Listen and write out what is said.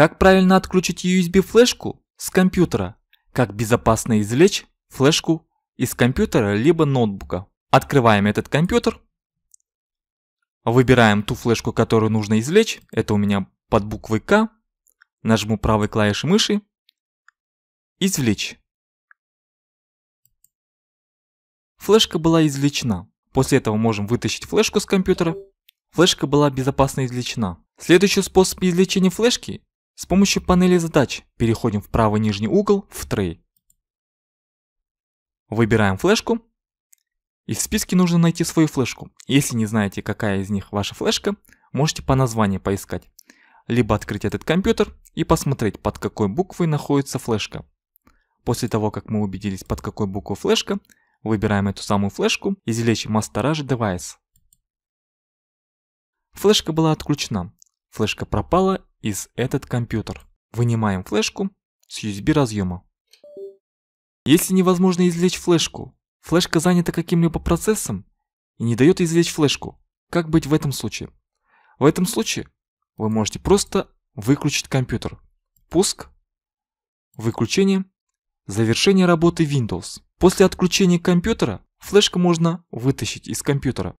Как правильно отключить USB-флешку с компьютера? Как безопасно извлечь флешку из компьютера либо ноутбука? Открываем этот компьютер. Выбираем ту флешку, которую нужно извлечь. Это у меня под буквой К. Нажму правой клавишей мыши. Извлечь. Флешка была извлечена. После этого можем вытащить флешку с компьютера. Флешка была безопасно извлечена. Следующий способ извлечения флешки с помощью панели задач переходим в правый нижний угол в Tray. Выбираем флешку. И в списке нужно найти свою флешку. Если не знаете, какая из них ваша флешка, можете по названию поискать. Либо открыть этот компьютер и посмотреть, под какой буквой находится флешка. После того, как мы убедились, под какой буквой флешка, выбираем эту самую флешку из лечи Masterage Device. Флешка была отключена. Флешка пропала из этот компьютер. Вынимаем флешку с USB разъема. Если невозможно извлечь флешку, флешка занята каким-либо процессом и не дает извлечь флешку, как быть в этом случае? В этом случае вы можете просто выключить компьютер. Пуск, выключение, завершение работы Windows. После отключения компьютера флешку можно вытащить из компьютера.